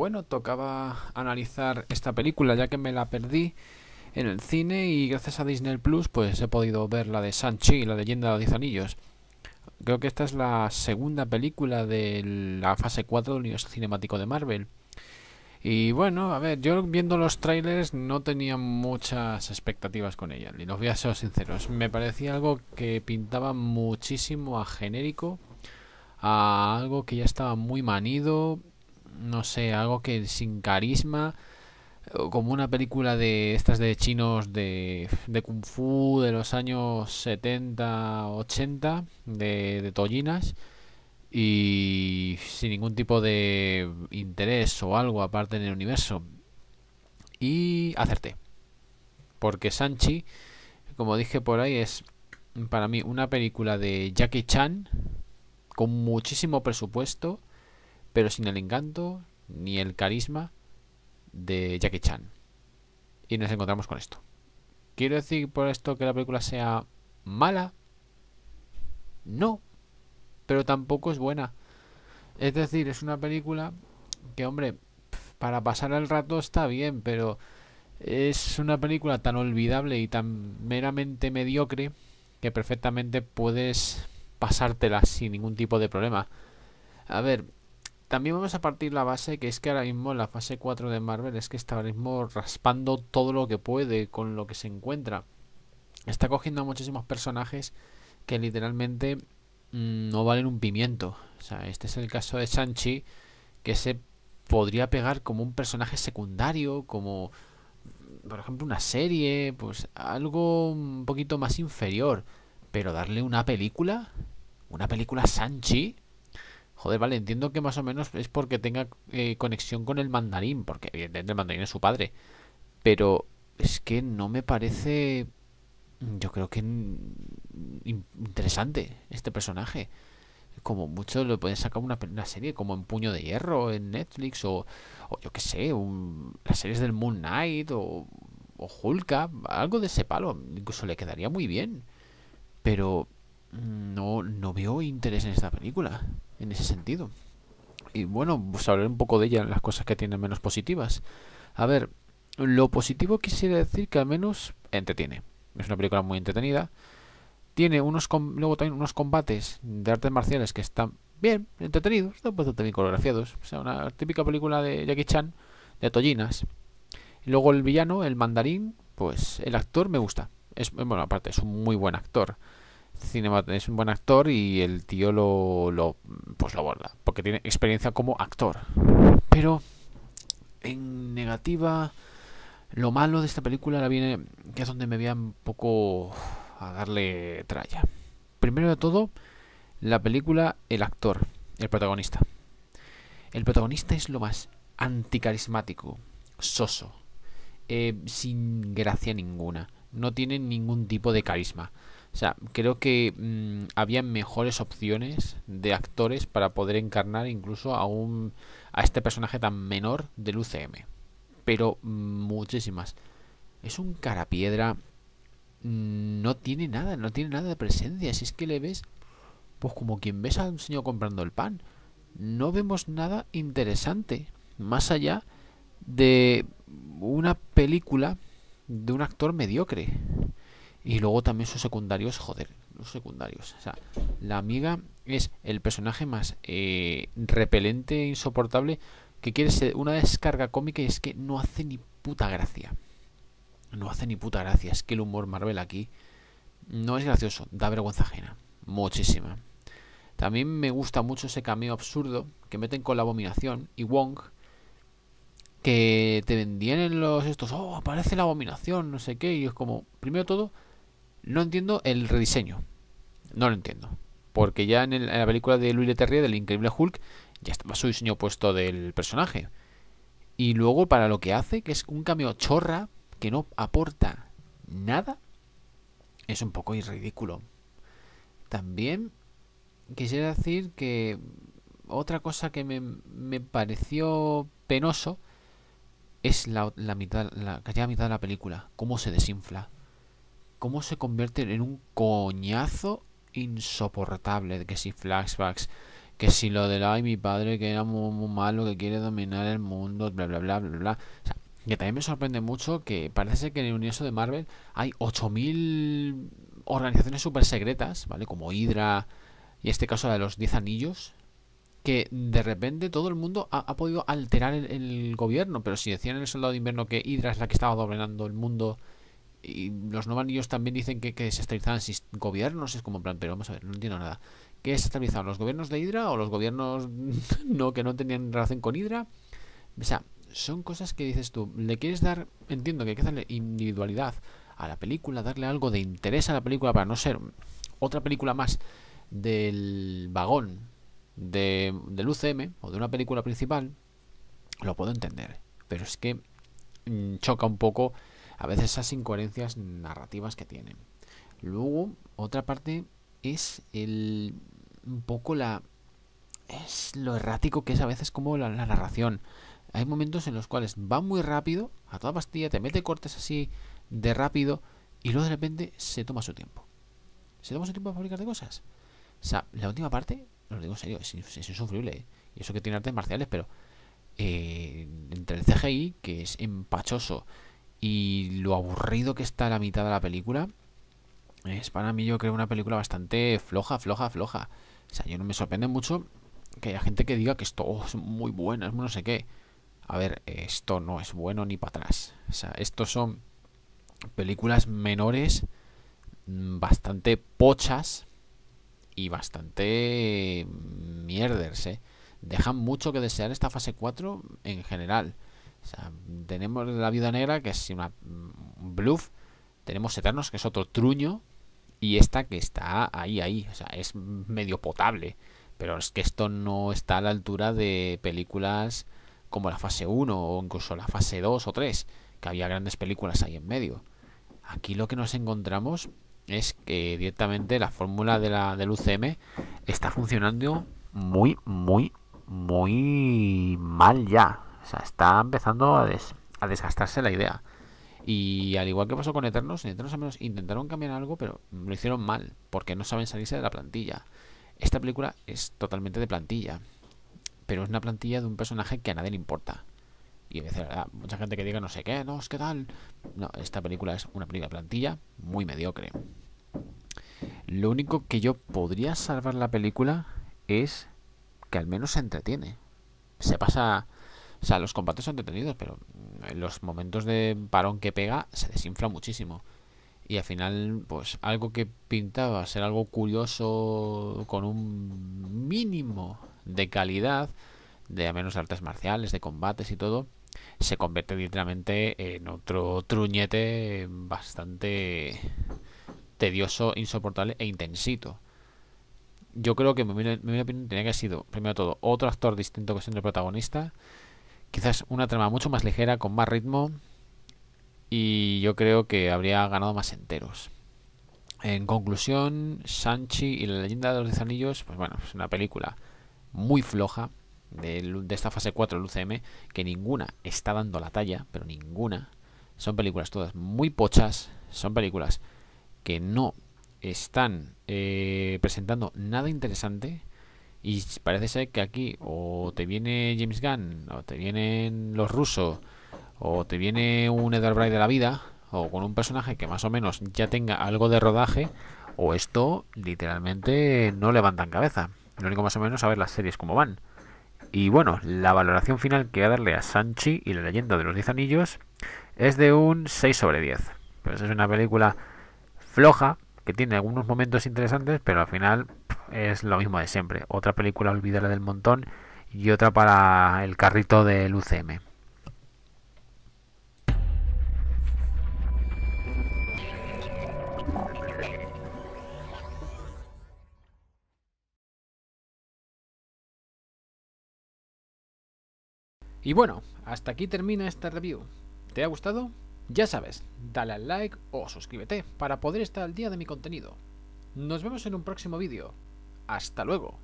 bueno, tocaba analizar esta película ya que me la perdí en el cine y gracias a Disney Plus pues he podido ver la de Sanchi, la leyenda de los diez anillos. Creo que esta es la segunda película de la fase 4 del universo cinemático de Marvel. Y bueno, a ver, yo viendo los trailers no tenía muchas expectativas con ella, y los voy a ser sinceros. Me parecía algo que pintaba muchísimo a genérico, a algo que ya estaba muy manido, no sé, algo que sin carisma, como una película de estas de chinos de, de kung fu de los años 70, 80, de, de tollinas, y sin ningún tipo de interés o algo aparte en el universo. Y acerté. Porque Sanchi, como dije por ahí, es para mí una película de Jackie Chan con muchísimo presupuesto pero sin el encanto ni el carisma de Jackie Chan. Y nos encontramos con esto. ¿Quiero decir por esto que la película sea mala? No, pero tampoco es buena. Es decir, es una película que, hombre, para pasar el rato está bien, pero es una película tan olvidable y tan meramente mediocre que perfectamente puedes pasártela sin ningún tipo de problema. A ver, también vamos a partir la base que es que ahora mismo la fase 4 de Marvel es que está ahora mismo raspando todo lo que puede con lo que se encuentra. Está cogiendo a muchísimos personajes que literalmente mm, no valen un pimiento. O sea, este es el caso de Sanchi, que se podría pegar como un personaje secundario, como por ejemplo una serie, pues algo un poquito más inferior. Pero darle una película, una película Sanchi, Joder, vale, entiendo que más o menos es porque tenga eh, conexión con el mandarín, porque evidentemente el mandarín es su padre. Pero es que no me parece, yo creo que interesante este personaje. Como mucho lo pueden sacar una, una serie como en Puño de Hierro en Netflix o, o yo qué sé, las series del Moon Knight o, o Hulka, algo de ese palo. Incluso le quedaría muy bien. Pero no, no veo interés en esta película, en ese sentido. Y bueno, pues hablaré un poco de ella, las cosas que tiene menos positivas. A ver, lo positivo quisiera decir que al menos entretiene. Es una película muy entretenida. Tiene unos luego también unos combates de artes marciales que están bien entretenidos, están bastante coreografiados. O sea, una típica película de Jackie Chan de tollinas. Y luego el villano, el mandarín, pues el actor me gusta. Es, bueno, aparte, es un muy buen actor cinema, es un buen actor y el tío lo, lo pues lo borda, porque tiene experiencia como actor. Pero en negativa, lo malo de esta película la viene, que es donde me voy un poco a darle tralla. Primero de todo, la película, el actor, el protagonista. El protagonista es lo más anticarismático, soso, eh, sin gracia ninguna, no tiene ningún tipo de carisma. O sea, creo que mm, había mejores opciones de actores para poder encarnar incluso a un a este personaje tan menor del UCM. Pero muchísimas. Es un carapiedra. Mm, no tiene nada, no tiene nada de presencia. Si es que le ves, pues como quien ves a un señor comprando el pan. No vemos nada interesante. Más allá de una película de un actor mediocre. Y luego también sus secundarios, joder, los secundarios. O sea, la amiga es el personaje más eh, repelente, e insoportable, que quiere ser una descarga cómica y es que no hace ni puta gracia. No hace ni puta gracia. Es que el humor Marvel aquí no es gracioso, da vergüenza ajena. Muchísima. También me gusta mucho ese cameo absurdo que meten con la abominación y Wong, que te vendían en los estos, oh, aparece la abominación, no sé qué, y es como, primero todo, no entiendo el rediseño. No lo entiendo. Porque ya en, la película de Louis Leterrier del Increíble Hulk ya estaba su diseño puesto del personaje. Y luego para lo que hace, que es un cambio chorra que no aporta nada, es un poco ridículo. También quisiera decir que otra cosa que me, me pareció penoso es la, la mitad, la, la mitad de la película, cómo se desinfla cómo se convierte en un coñazo insoportable. Que si flashbacks, que si lo de la... y mi padre que era muy, malo, que quiere dominar el mundo, bla, bla, bla, bla, bla. O sea, que también me sorprende mucho que parece que en el universo de Marvel hay 8000 organizaciones súper secretas, ¿vale? Como Hydra y este caso de los 10 anillos, que de repente todo el mundo ha, podido alterar el, gobierno. Pero si decían en el soldado de invierno que Hydra es la que estaba dominando el mundo y los novanillos también dicen que, que se estabilizaban gobiernos, es como en plan, pero vamos a ver, no entiendo nada. ¿Qué se estabilizaban? ¿Los gobiernos de Hydra o los gobiernos no que no tenían relación con Hydra? O sea, son cosas que dices tú, le quieres dar, entiendo que hay que darle individualidad a la película, darle algo de interés a la película para no ser otra película más del vagón de, del UCM o de una película principal, lo puedo entender, pero es que mm, choca un poco a veces esas incoherencias narrativas que tienen. Luego, otra parte es el un poco la es lo errático que es a veces como la, narración. Hay momentos en los cuales va muy rápido, a toda pastilla, te mete cortes así de rápido y luego de repente se toma su tiempo. Se toma su tiempo para de cosas. O sea, la última parte, lo digo en serio, es, insufrible. Y eso que tiene artes marciales, pero eh, entre el CGI, que es empachoso, y lo aburrido que está la mitad de la película. Es para mí, yo creo, una película bastante floja, floja, floja. O sea, yo no me sorprende mucho que haya gente que diga que esto oh, es muy bueno, es no sé qué. A ver, esto no es bueno ni para atrás. O sea, estos son películas menores, mm, bastante pochas y bastante mm, mierders, ¿eh? Dejan mucho que desear esta fase 4 en general tenemos la viuda negra, que es una mm, un bluff. Tenemos Eternos, que es otro truño. Y esta que está ahí, ahí. O sea, es medio potable. Pero es que esto no está a la altura de películas como la fase 1 o incluso la fase 2 o 3, que había grandes películas ahí en medio. Aquí lo que nos encontramos es que directamente la fórmula de la, del UCM está funcionando muy, muy, muy mal ya está empezando a, desgastarse la idea. Y al igual que pasó con Eternos, en Eternos al menos intentaron cambiar algo, pero lo hicieron mal, porque no saben salirse de la plantilla. Esta película es totalmente de plantilla, pero es una plantilla de un personaje que a nadie le importa. Y veces, ah, mucha gente que diga no sé qué, no, es que tal. No, esta película es una película de plantilla muy mediocre. Lo único que yo podría salvar la película es que al menos se entretiene. Se pasa o sea, los combates son detenidos, pero en los momentos de parón que pega se desinfla muchísimo. Y al final, pues algo que pintaba ser algo curioso con un mínimo de calidad, de a menos artes marciales, de combates y todo, se convierte literalmente en otro truñete bastante tedioso, insoportable e intensito. Yo creo que mi, opinión tenía que haber sido, primero todo, otro actor distinto que siendo el protagonista Quizás una trama mucho más ligera, con más ritmo. Y yo creo que habría ganado más enteros. En conclusión, Sanchi y la leyenda de los diez anillos, pues bueno, es una película muy floja de, esta fase 4 del UCM, que ninguna está dando la talla, pero ninguna. Son películas todas muy pochas, son películas que no están eh, presentando nada interesante y parece ser que aquí o te viene James Gunn, o te vienen los rusos, o te viene un Edward Bright de la vida, o con un personaje que más o menos ya tenga algo de rodaje, o esto literalmente no levantan cabeza. Lo único más o menos a ver las series cómo van. Y bueno, la valoración final que voy a darle a Sanchi y la leyenda de los 10 anillos es de un 6 sobre 10. pero pues es una película floja, que tiene algunos momentos interesantes, pero al final es lo mismo de siempre. Otra película olvidada del montón y otra para el carrito del UCM. Y bueno, hasta aquí termina esta review. ¿Te ha gustado? Ya sabes, dale al like o suscríbete para poder estar al día de mi contenido. Nos vemos en un próximo vídeo. Hasta luego.